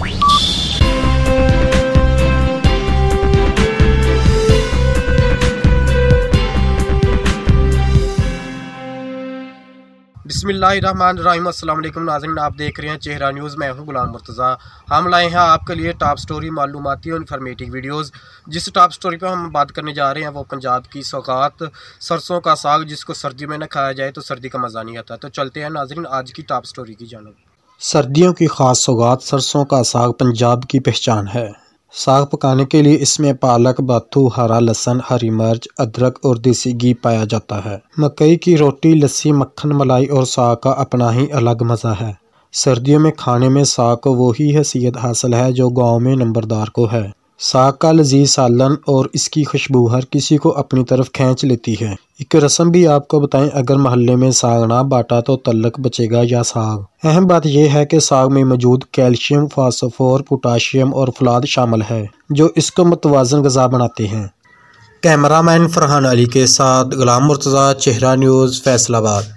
बसमिलीम नाजन आप देख रहे हैं चेहरा न्यूज़ मैं हूं गुलाम मुर्तज़ा हम लाए हैं आपके लिए टॉप स्टोरी मालूमती और इन्फॉर्मेटिव वीडियोस जिस टॉप स्टोरी पर हम बात करने जा रहे हैं वो पंजाब की सौगात सरसों का साग जिसको सर्दी में न खाया जाए तो सर्दी का मज़ा नहीं आता तो चलते हैं नाजरन आज की टॉप स्टोरी की जानब सर्दियों की ख़ास सौगात सरसों का साग पंजाब की पहचान है साग पकाने के लिए इसमें पालक बाथू हरा लहसन हरी मिर्च अदरक और देसी घी पाया जाता है मकई की रोटी लस्सी मक्खन मलाई और साग का अपना ही अलग मज़ा है सर्दियों में खाने में साग को वही हैसियत हासिल है जो गांव में नंबरदार को है साका लजीज़ सालन और इसकी खुशबू हर किसी को अपनी तरफ खींच लेती है एक रस्म भी आपको बताएं अगर मोहल्ले में साग ना बाटा तो तलक बचेगा या साग अहम बात यह है कि साग में मौजूद कैल्शियम फॉसफोर पोटाशियम और फलाद शामिल है जो इसको मतवाजन गजा बनाते हैं कैमरामैन फरहान अली के साथ गुलाम मुर्तज़ा चेहरा न्यूज़ फैसलाबाद